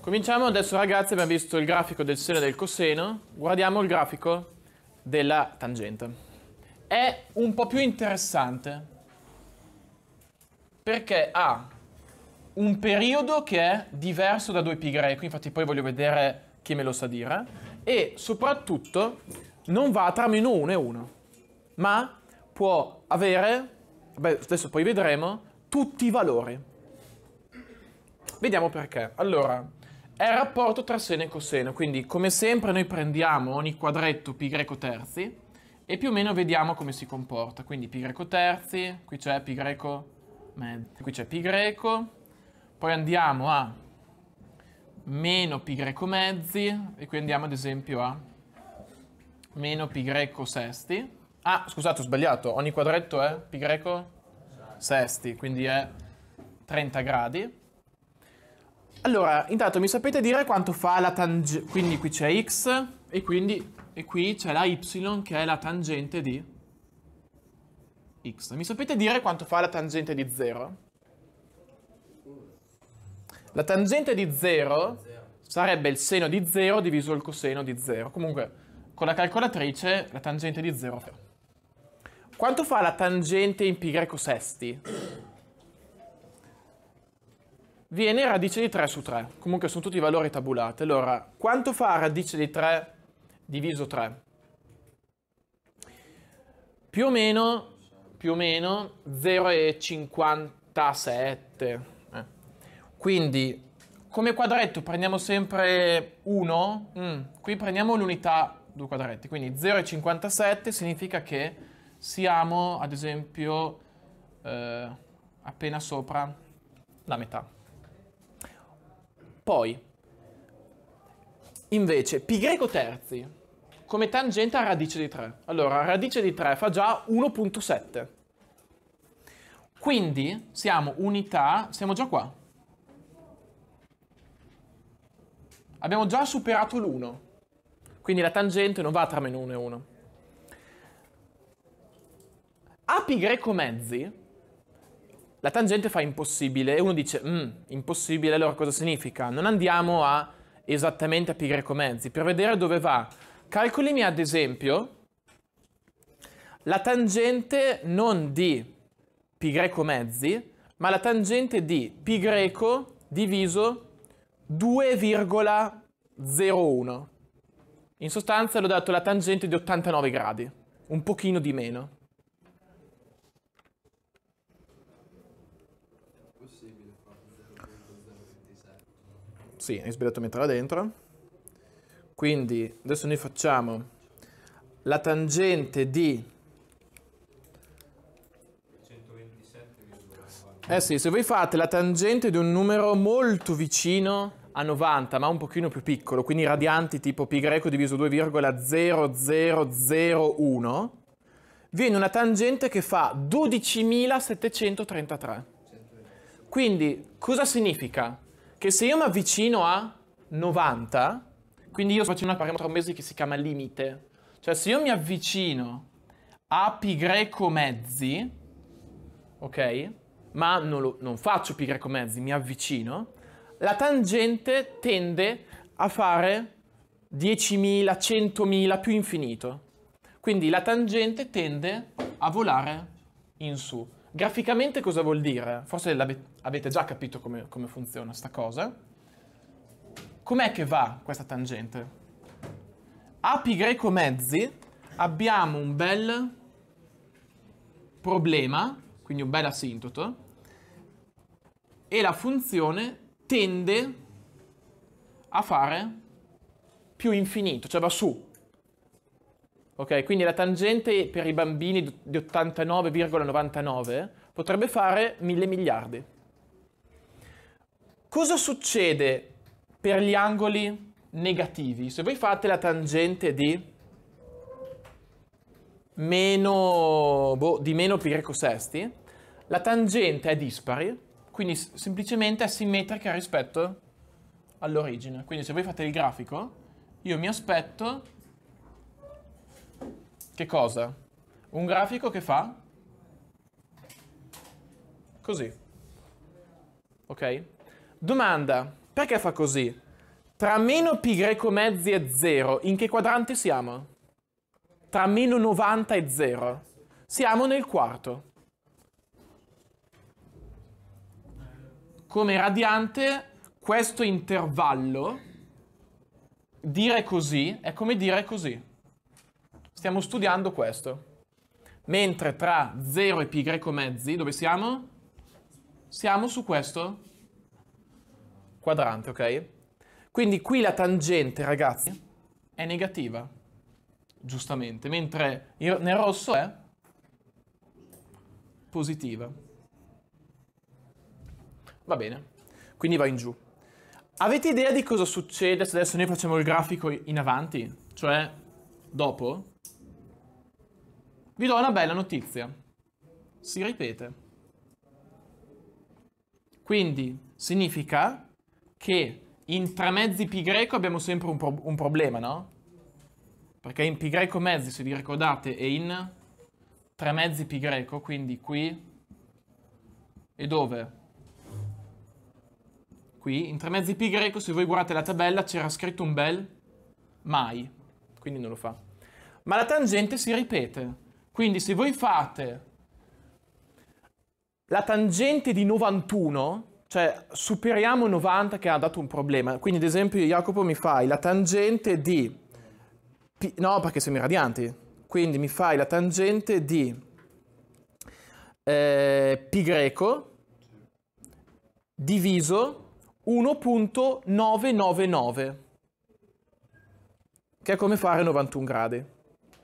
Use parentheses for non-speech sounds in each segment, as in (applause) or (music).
Cominciamo adesso ragazzi, abbiamo visto il grafico del seno e del coseno, guardiamo il grafico della tangente. È un po' più interessante perché ha un periodo che è diverso da 2π, infatti poi voglio vedere chi me lo sa dire, e soprattutto non va tra meno 1 e 1, ma può avere, beh, adesso poi vedremo, tutti i valori. Vediamo perché. Allora, è il rapporto tra seno e coseno, quindi come sempre noi prendiamo ogni quadretto π greco terzi e più o meno vediamo come si comporta, quindi π greco terzi, qui c'è π greco mezzo, qui c'è π greco, poi andiamo a meno π greco mezzi e qui andiamo ad esempio a meno π greco sesti. Ah, scusate, ho sbagliato, ogni quadretto è π greco sesti, quindi è 30 gradi. Allora, intanto mi sapete dire quanto fa la tangente... Quindi qui c'è x e quindi... E qui c'è la y che è la tangente di x. Mi sapete dire quanto fa la tangente di 0? La tangente di 0 sarebbe il seno di 0 diviso il coseno di 0. Comunque, con la calcolatrice, la tangente di 0. Quanto fa la tangente in pi greco sesti? viene radice di 3 su 3. Comunque sono tutti valori tabulati. Allora, quanto fa radice di 3 diviso 3? Più o meno, più o meno 0,57. Eh. Quindi, come quadretto prendiamo sempre 1. Mm. Qui prendiamo l'unità 2 quadretti. Quindi 0,57 significa che siamo, ad esempio, eh, appena sopra la metà. Poi, invece, pi greco terzi come tangente a radice di 3. Allora, radice di 3 fa già 1.7. Quindi siamo unità, siamo già qua. Abbiamo già superato l'1. Quindi la tangente non va tra meno 1 e 1. A pi greco mezzi la tangente fa impossibile e uno dice, mm, impossibile, allora cosa significa? Non andiamo a esattamente a pi greco mezzi, per vedere dove va. Calcolimi ad esempio la tangente non di pi greco mezzi, ma la tangente di pi greco diviso 2,01. In sostanza l'ho dato la tangente di 89 gradi, un pochino di meno. Sì, è sbagliato a metterla dentro. Quindi adesso noi facciamo la tangente di... 127,90. Eh sì, se voi fate la tangente di un numero molto vicino a 90, ma un pochino più piccolo, quindi radianti tipo π greco diviso 2,0001, viene una tangente che fa 12.733. Quindi cosa significa? che se io mi avvicino a 90, quindi io sto facendo una mese che si chiama limite, cioè se io mi avvicino a pi greco mezzi, ok? Ma non, lo, non faccio pi greco mezzi, mi avvicino, la tangente tende a fare 10.000, 100.000 più infinito. Quindi la tangente tende a volare in su. Graficamente cosa vuol dire? Forse avete già capito come, come funziona sta cosa. Com'è che va questa tangente? A pi greco mezzi abbiamo un bel problema, quindi un bel asintoto, e la funzione tende a fare più infinito, cioè va su, Ok, quindi la tangente per i bambini di 89,99 potrebbe fare 1000 miliardi. Cosa succede per gli angoli negativi? Se voi fate la tangente di meno, boh, di meno pi sesti, la tangente è dispari, quindi semplicemente è simmetrica rispetto all'origine. Quindi se voi fate il grafico, io mi aspetto che cosa? Un grafico che fa così. Ok? Domanda, perché fa così? Tra meno π mezzi e 0, in che quadrante siamo? Tra meno 90 e 0. Siamo nel quarto. Come radiante, questo intervallo, dire così, è come dire così. Stiamo studiando questo. Mentre tra 0 e π mezzi, dove siamo? Siamo su questo quadrante, ok? Quindi qui la tangente, ragazzi, è negativa, giustamente, mentre nel rosso è positiva. Va bene, quindi va in giù. Avete idea di cosa succede se adesso noi facciamo il grafico in avanti? Cioè dopo, vi do una bella notizia. Si ripete. Quindi significa che in tre mezzi pi greco abbiamo sempre un, pro un problema, no? Perché in pi greco mezzi, se vi ricordate, è in tre mezzi pi greco, quindi qui e dove? Qui, in tre mezzi pi greco, se voi guardate la tabella, c'era scritto un bel mai, quindi non lo fa. Ma la tangente si ripete. Quindi se voi fate la tangente di 91, cioè superiamo 90 che ha dato un problema, quindi ad esempio Jacopo mi fai la tangente di... no, perché siamo i radianti. Quindi mi fai la tangente di eh, pi greco diviso 1.999 che è come fare 91 gradi.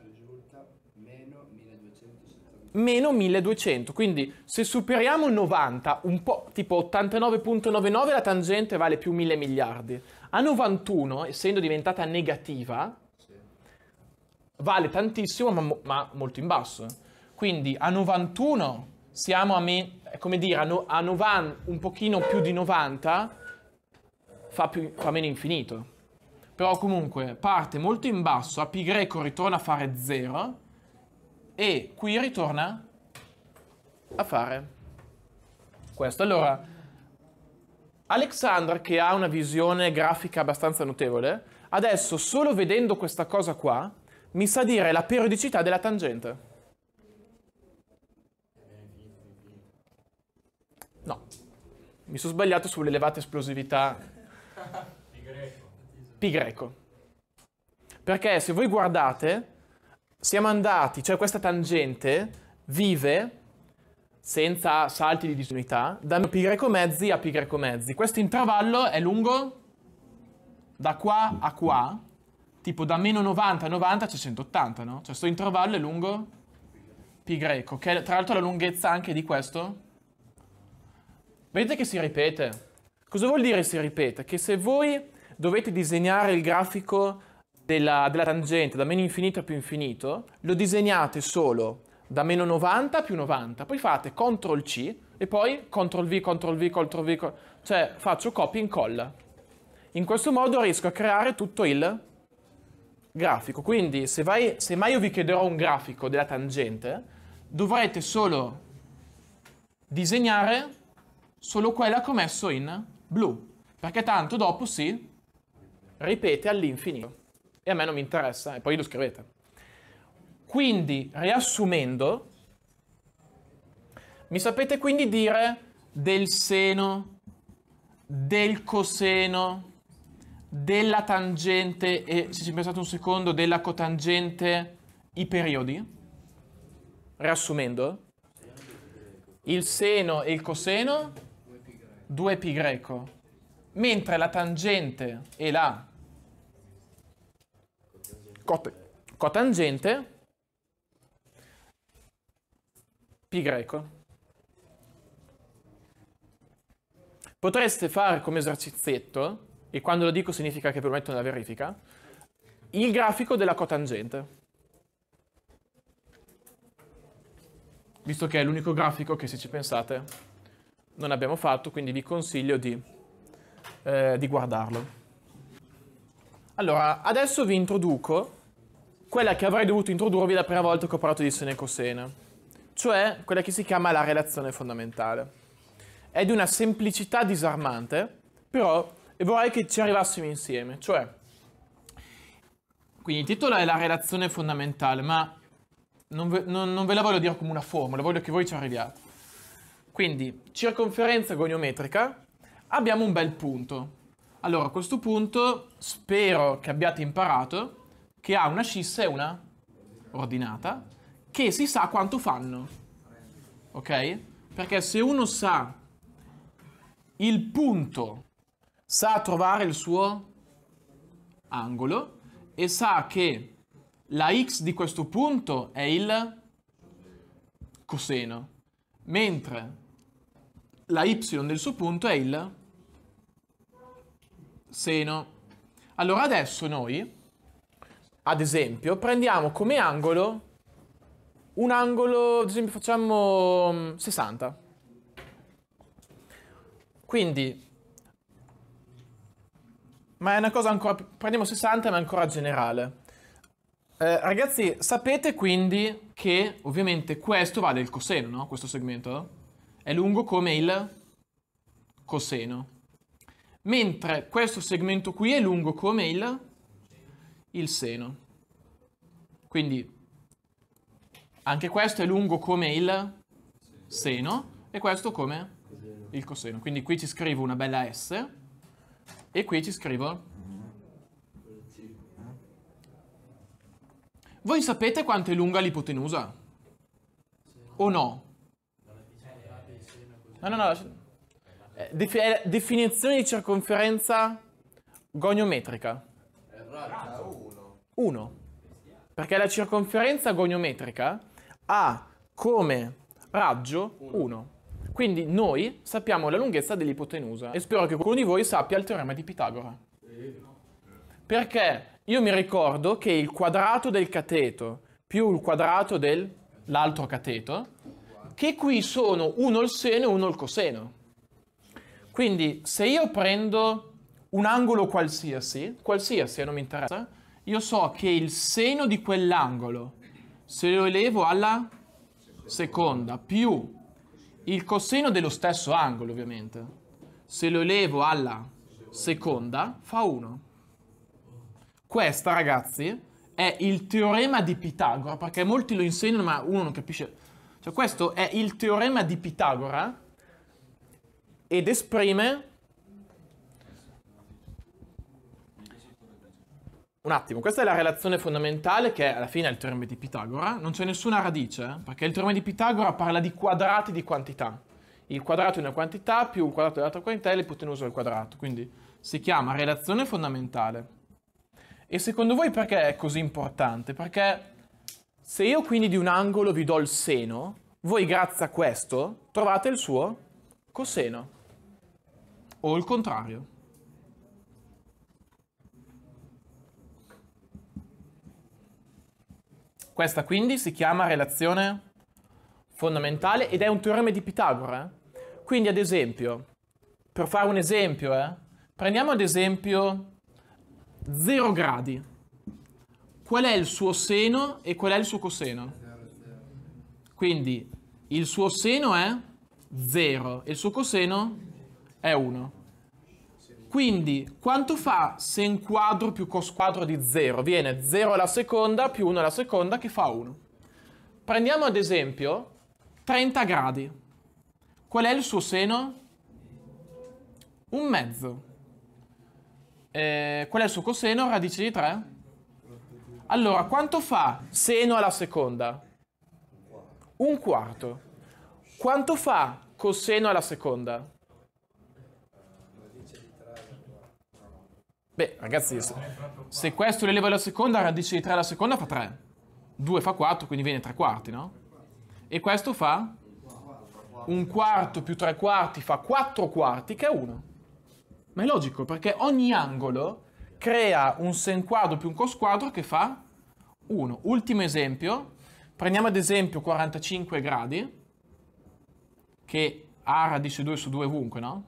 Risulta meno 1270. Meno 1200, quindi se superiamo 90, un po' tipo 89.99 la tangente vale più 1000 miliardi. A 91, essendo diventata negativa, sì. vale tantissimo ma, ma, molto in basso. Quindi a 91 siamo a, me, come dire, a, no, a 90, un pochino più di 90 fa, più, fa meno infinito. Però comunque parte molto in basso, a π ritorna a fare 0 e qui ritorna a fare questo. Allora, Alexandra, che ha una visione grafica abbastanza notevole, adesso solo vedendo questa cosa qua mi sa dire la periodicità della tangente. No, mi sono sbagliato sull'elevata esplosività. (laughs) pi greco. Perché se voi guardate, siamo andati, cioè questa tangente vive senza salti di disunità, da pi greco mezzi a pi greco mezzi. Questo intervallo è lungo da qua a qua, tipo da meno 90 a 90 c'è 180, no? Cioè questo intervallo è lungo pi greco, che è tra l'altro la lunghezza anche di questo. Vedete che si ripete? Cosa vuol dire si ripete? Che se voi dovete disegnare il grafico della, della tangente da meno infinito a più infinito, lo disegnate solo da meno 90 a più 90, poi fate CTRL C e poi CTRL V, CTRL V, CTRL V, CTRL... cioè faccio copia e incolla. In questo modo riesco a creare tutto il grafico. Quindi se, vai, se mai io vi chiederò un grafico della tangente, dovrete solo disegnare solo quella che ho messo in blu, perché tanto dopo si ripete all'infinito. E a me non mi interessa, e poi lo scrivete. Quindi, riassumendo, mi sapete quindi dire del seno, del coseno, della tangente e, se ci pensate un secondo, della cotangente, i periodi? Riassumendo, il seno e il coseno, 2π greco mentre la tangente e la cotangente pi greco. Potreste fare come esercizietto, e quando lo dico significa che promettono la verifica, il grafico della cotangente. Visto che è l'unico grafico che, se ci pensate, non abbiamo fatto, quindi vi consiglio di eh, di guardarlo. Allora, adesso vi introduco quella che avrei dovuto introdurvi la prima volta che ho parlato di sene e cosene, cioè quella che si chiama la relazione fondamentale. È di una semplicità disarmante, però vorrei che ci arrivassimo insieme, cioè... Quindi il titolo è la relazione fondamentale, ma non ve, non, non ve la voglio dire come una formula, voglio che voi ci arriviate. Quindi, circonferenza goniometrica abbiamo un bel punto. Allora, a questo punto spero che abbiate imparato che ha una scissa e una ordinata, che si sa quanto fanno. Ok? Perché se uno sa il punto, sa trovare il suo angolo e sa che la x di questo punto è il coseno, mentre la y del suo punto è il seno. Allora adesso noi, ad esempio, prendiamo come angolo un angolo, ad esempio facciamo 60. Mm, quindi, ma è una cosa ancora, prendiamo 60 ma è ancora generale. Eh, ragazzi, sapete quindi che ovviamente questo vale il coseno, no? Questo segmento, no? è lungo come il coseno. Mentre questo segmento qui è lungo come il, il seno. Quindi anche questo è lungo come il seno e questo come il coseno. Quindi qui ci scrivo una bella S e qui ci scrivo... Voi sapete quanto è lunga l'ipotenusa? O no? No, no, no. Eh, eh definizione di circonferenza goniometrica. Razza 1. 1. Perché la circonferenza goniometrica ha come raggio 1. Quindi noi sappiamo la lunghezza dell'ipotenusa e spero che qualcuno di voi sappia il teorema di Pitagora. Perché io mi ricordo che il quadrato del cateto più il quadrato dell'altro cateto che qui sono uno il seno e uno il coseno. Quindi se io prendo un angolo qualsiasi, qualsiasi eh, non mi interessa, io so che il seno di quell'angolo, se lo elevo alla seconda, più il coseno dello stesso angolo ovviamente, se lo elevo alla seconda, fa 1. Questa, ragazzi, è il teorema di Pitagora, perché molti lo insegnano ma uno non capisce cioè, questo è il teorema di Pitagora ed esprime... Un attimo, questa è la relazione fondamentale che alla fine è il teorema di Pitagora. Non c'è nessuna radice, eh, perché il teorema di Pitagora parla di quadrati di quantità. Il quadrato è una quantità più il quadrato è un'altra quantità è l'ipotenusa del quadrato. Quindi si chiama relazione fondamentale. E secondo voi perché è così importante? Perché se io quindi di un angolo vi do il seno, voi grazie a questo trovate il suo coseno. O il contrario. Questa quindi si chiama relazione fondamentale ed è un teorema di Pitagora. Quindi ad esempio, per fare un esempio, eh, prendiamo ad esempio 0 gradi qual è il suo seno e qual è il suo coseno. Quindi il suo seno è 0 e il suo coseno è 1. Quindi quanto fa sen quadro più cos quadro di 0? Viene 0 alla seconda più 1 alla seconda che fa 1. Prendiamo ad esempio 30 gradi. Qual è il suo seno? Un mezzo. E eh, qual è il suo coseno? Radice di 3? Allora, quanto fa seno alla seconda? Un quarto. Quanto fa coseno alla seconda? Beh, ragazzi, se questo l'eleva alla seconda, radice di 3 alla seconda fa 3. 2 fa 4, quindi viene 3 quarti, no? E questo fa un quarto più 3 quarti fa 4 quarti, che è 1. Ma è logico, perché ogni angolo crea un sen quadro più un cos quadro che fa 1. Ultimo esempio, prendiamo ad esempio 45 gradi, che ha radice 2 su 2 ovunque, no?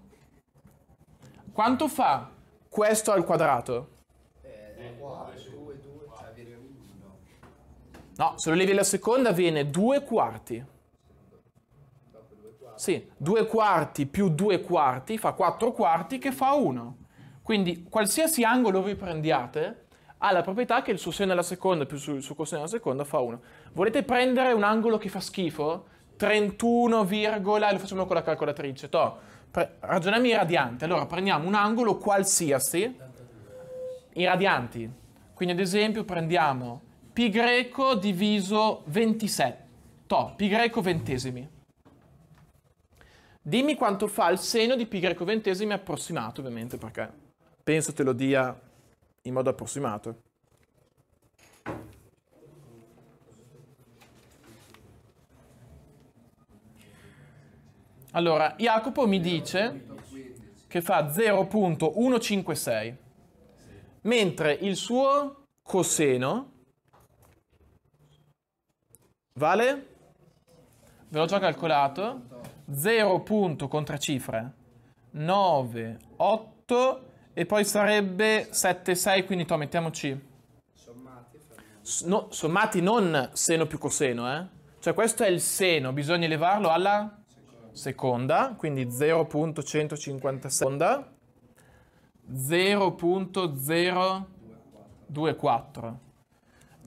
Quanto fa questo al quadrato? Eh, 4, 2, 2, viene 1. No, se lo levi alla seconda viene 2 quarti. Sì, 2 quarti più 2 quarti fa 4 quarti che fa 1. Quindi qualsiasi angolo voi prendiate ha la proprietà che il suo seno alla seconda più il suo coseno alla seconda fa 1. Volete prendere un angolo che fa schifo? 31, virgola, lo facciamo con la calcolatrice, to. Pre- ragioniamo in radianti. Allora prendiamo un angolo qualsiasi in radianti. Quindi ad esempio prendiamo pi greco diviso 27. To, pi greco ventesimi. Dimmi quanto fa il seno di pi greco ventesimi approssimato, ovviamente, perché penso te lo dia in modo approssimato. Allora, Jacopo mi dice che fa 0.156, mentre il suo coseno vale, ve l'ho già calcolato, 0. con tre cifre, 9, 8, e poi sarebbe 7,6, quindi to, mettiamoci. Sommati. No, sommati non seno più coseno, eh? Cioè questo è il seno, bisogna elevarlo alla seconda, seconda quindi 0.156. 0.024.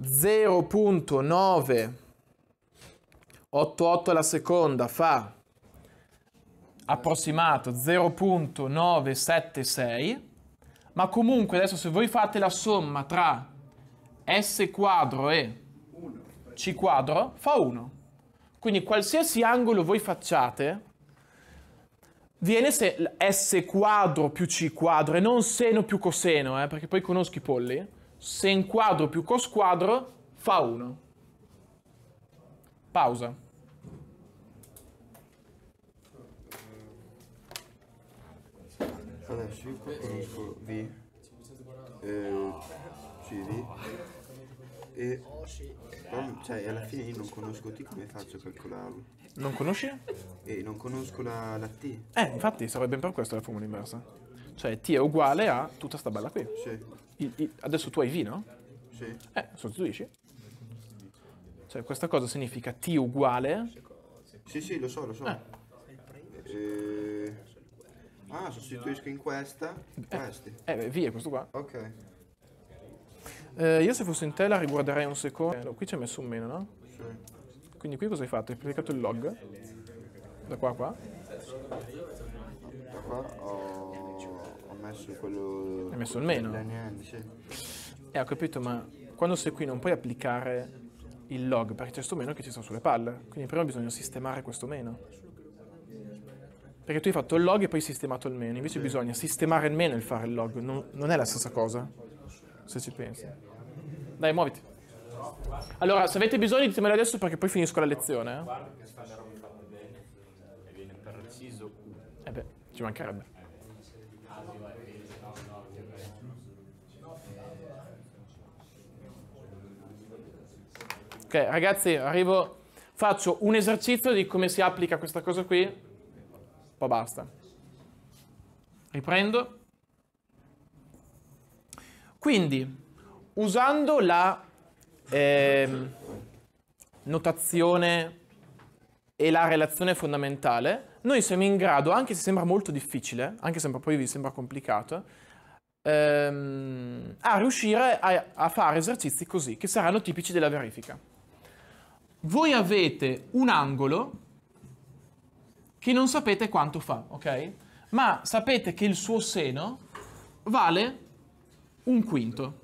0.988 alla seconda fa approssimato 0.976 ma comunque adesso se voi fate la somma tra S quadro e C quadro, fa 1. Quindi qualsiasi angolo voi facciate, viene se S quadro più C quadro, e non seno più coseno, eh, perché poi conosco i polli, sen quadro più cos quadro fa 1. Pausa. Adesso io conosco V, eh, CV e cioè, alla fine io non conosco T come faccio a calcolarlo? Non conosci? E non conosco la, la T. Eh, infatti sarebbe per questo la formula inversa. Cioè T è uguale a tutta sta balla qui. Sì. Il, il, adesso tu hai V, no? Sì. Eh, sostituisci. Cioè questa cosa significa T uguale... Sì, sì, lo so, lo so. Eh. Eh, Ah, sostituisco in questa? Eh, Questi? Eh, via, questo qua. Ok. Eh, io se fossi in te la riguarderei un secondo. Allora, eh, qui c'è messo un meno, no? Sì. Quindi qui cosa hai fatto? Hai applicato il log? Da qua a qua? Da qua ho, ho messo quello... Hai messo il meno? Niente, sì. Eh, ho capito, ma quando sei qui non puoi applicare il log perché c'è questo meno che ci sta sulle palle. Quindi prima bisogna sistemare questo meno. Perché tu hai fatto il log e poi hai sistemato il meno, invece sì. bisogna sistemare il meno e fare il log, non, non, è la stessa cosa, se ci pensi. Dai, muoviti. Allora, se avete bisogno ditemelo adesso perché poi finisco la lezione. Eh, eh beh, ci mancherebbe. Ok, ragazzi, arrivo, faccio un esercizio di come si applica questa cosa qui poi basta. Riprendo. Quindi, usando la eh, notazione e la relazione fondamentale, noi siamo in grado, anche se sembra molto difficile, anche se poi vi sembra complicato, ehm, a riuscire a, a fare esercizi così, che saranno tipici della verifica. Voi avete un angolo che non sapete quanto fa, ok? Ma sapete che il suo seno vale un quinto.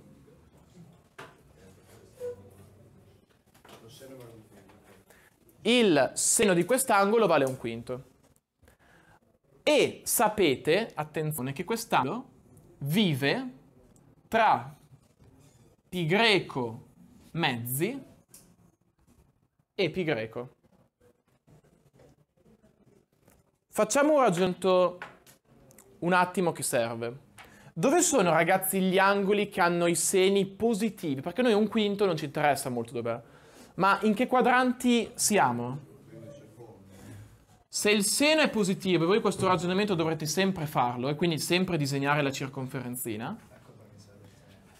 Il seno di quest'angolo vale un quinto. E sapete, attenzione, che quest'angolo vive tra pi greco mezzi e pi greco. Facciamo un ragionamento un attimo che serve. Dove sono ragazzi gli angoli che hanno i seni positivi? Perché noi un quinto non ci interessa molto dov'è. Ma in che quadranti siamo? Se il seno è positivo, e voi questo ragionamento dovrete sempre farlo, e quindi sempre disegnare la circonferenzina,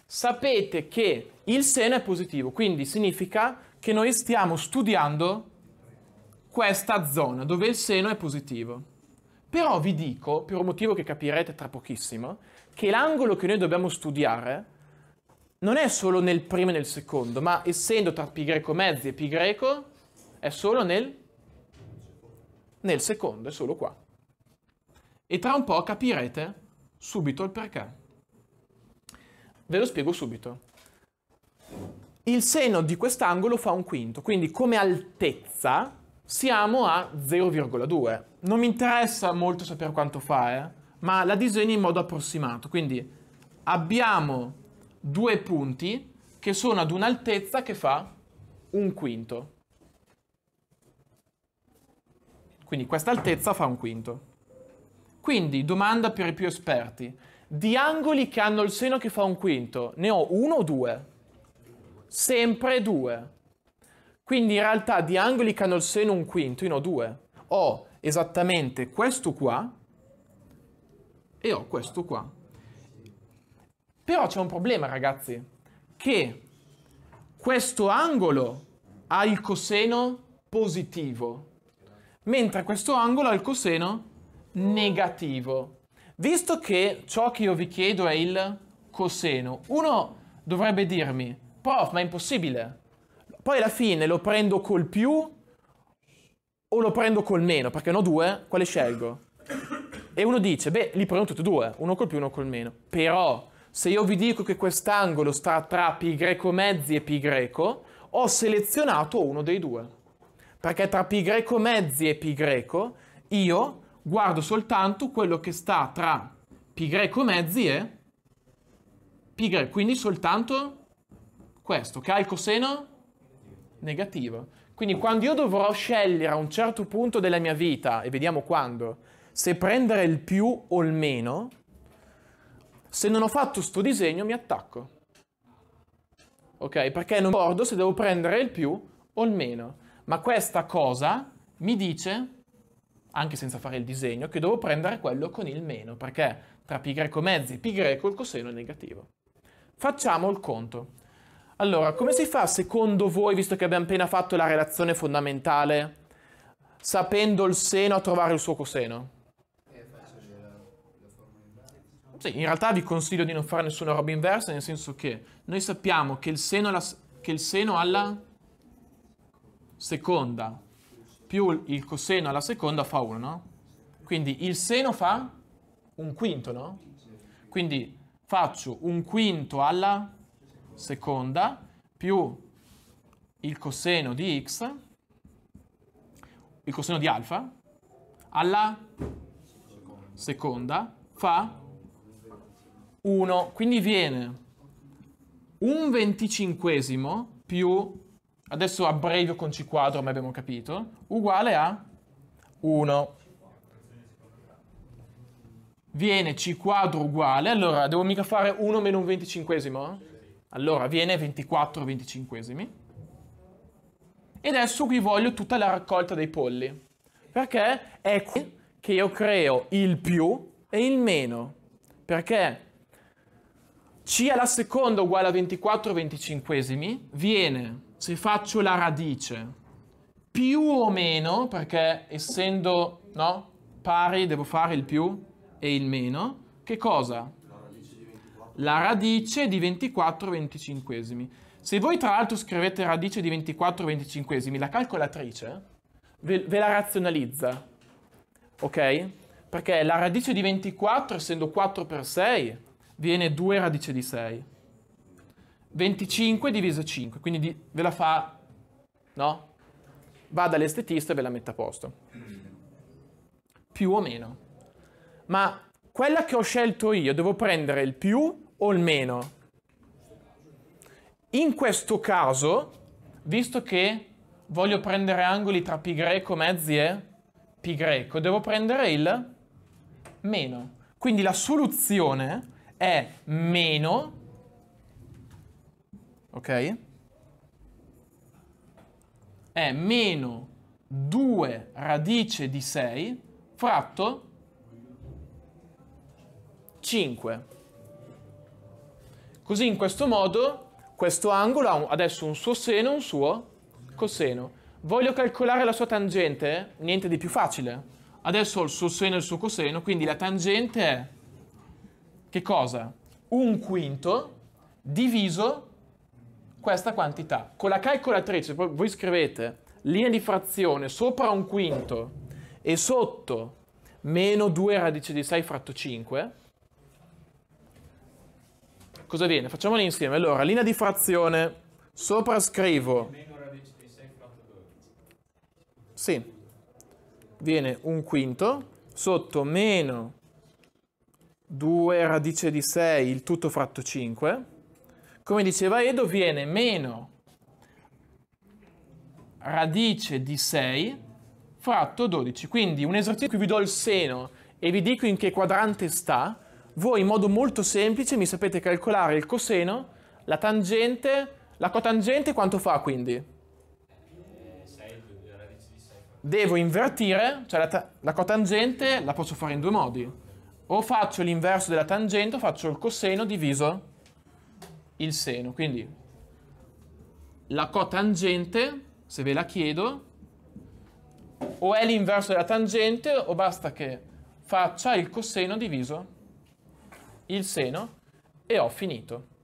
sapete che il seno è positivo, quindi significa che noi stiamo studiando questa zona dove il seno è positivo. Però vi dico, per un motivo che capirete tra pochissimo, che l'angolo che noi dobbiamo studiare non è solo nel primo e nel secondo, ma essendo tra pi greco mezzi e pi greco, è solo nel, nel secondo, è solo qua. E tra un po' capirete subito il perché. Ve lo spiego subito. Il seno di quest'angolo fa un quinto, quindi come altezza siamo a 0,2. Non mi interessa molto sapere quanto fa, eh, ma la disegno in modo approssimato. Quindi abbiamo due punti che sono ad un'altezza che fa un quinto. Quindi questa altezza fa un quinto. Quindi domanda per i più esperti. Di angoli che hanno il seno che fa un quinto, ne ho uno o due? Sempre due. Quindi in realtà di angoli che hanno il seno un quinto, io ne ho due. Ho esattamente questo qua e ho questo qua. Però c'è un problema, ragazzi, che questo angolo ha il coseno positivo, mentre questo angolo ha il coseno negativo. Visto che ciò che io vi chiedo è il coseno, uno dovrebbe dirmi, prof, ma è impossibile, poi alla fine lo prendo col più o lo prendo col meno, perché ne ho due, quale scelgo? E uno dice, beh, li prendo tutti e due, uno col più, uno col meno. Però, se io vi dico che quest'angolo sta tra pi greco mezzi e pi greco, ho selezionato uno dei due. Perché tra pi greco mezzi e pi greco, io guardo soltanto quello che sta tra pi greco mezzi e pi greco, quindi soltanto questo, che ha il coseno negativa. Quindi quando io dovrò scegliere a un certo punto della mia vita, e vediamo quando, se prendere il più o il meno, se non ho fatto sto disegno mi attacco. Ok? Perché non ricordo se devo prendere il più o il meno. Ma questa cosa mi dice, anche senza fare il disegno, che devo prendere quello con il meno, perché tra pi greco mezzi e pi greco il coseno è negativo. Facciamo il conto. Allora, come si fa secondo voi, visto che abbiamo appena fatto la relazione fondamentale, sapendo il seno a trovare il suo coseno? Eh, diciamo. Sì, in realtà vi consiglio di non fare nessuna roba inversa, nel senso che noi sappiamo che il seno, alla, che il seno alla seconda più il coseno alla seconda fa 1, no? Quindi il seno fa un quinto, no? Quindi faccio un quinto alla seconda più il coseno di x, il coseno di alfa, alla seconda fa 1. Quindi viene un venticinquesimo più, adesso abbrevio con C quadro, ma abbiamo capito, uguale a 1. Viene C quadro uguale, allora devo mica fare 1 meno un venticinquesimo? Allora viene 24 25 E adesso qui voglio tutta la raccolta dei polli. Perché è qui che io creo il più e il meno. Perché c alla seconda uguale a 24 25 viene, se faccio la radice, più o meno, perché essendo no, pari devo fare il più e il meno, che cosa? la radice di 24 venticinquesimi. Se voi tra l'altro scrivete radice di 24 venticinquesimi, la calcolatrice ve, ve la razionalizza, ok? Perché la radice di 24, essendo 4 per 6, viene 2 radice di 6. 25 diviso 5, quindi di, ve la fa, no? Va dall'estetista e ve la mette a posto. Più o meno. Ma quella che ho scelto io, devo prendere il più o il meno. In questo caso, visto che voglio prendere angoli tra pi greco, mezzi e pi greco, devo prendere il meno. Quindi la soluzione è meno, ok? È meno 2 radice di 6 fratto 5. Così in questo modo questo angolo ha adesso un suo seno e un suo coseno. Voglio calcolare la sua tangente? Eh? Niente di più facile. Adesso ho il suo seno e il suo coseno, quindi la tangente è... Che cosa? Un quinto diviso questa quantità. Con la calcolatrice voi scrivete linea di frazione sopra un quinto e sotto meno 2 radice di 6 fratto 5, cosa viene? Facciamoli insieme. Allora, linea di frazione, sopra scrivo... Sì, viene un quinto, sotto meno 2 radice di 6, il tutto fratto 5. Come diceva Edo, viene meno radice di 6 fratto 12. Quindi un esercizio in cui vi do il seno e vi dico in che quadrante sta, voi in modo molto semplice mi sapete calcolare il coseno, la tangente, la cotangente quanto fa quindi? Devo invertire, cioè la, la cotangente la posso fare in due modi. O faccio l'inverso della tangente o faccio il coseno diviso il seno. Quindi la cotangente, se ve la chiedo, o è l'inverso della tangente o basta che faccia il coseno diviso il seno e ho finito.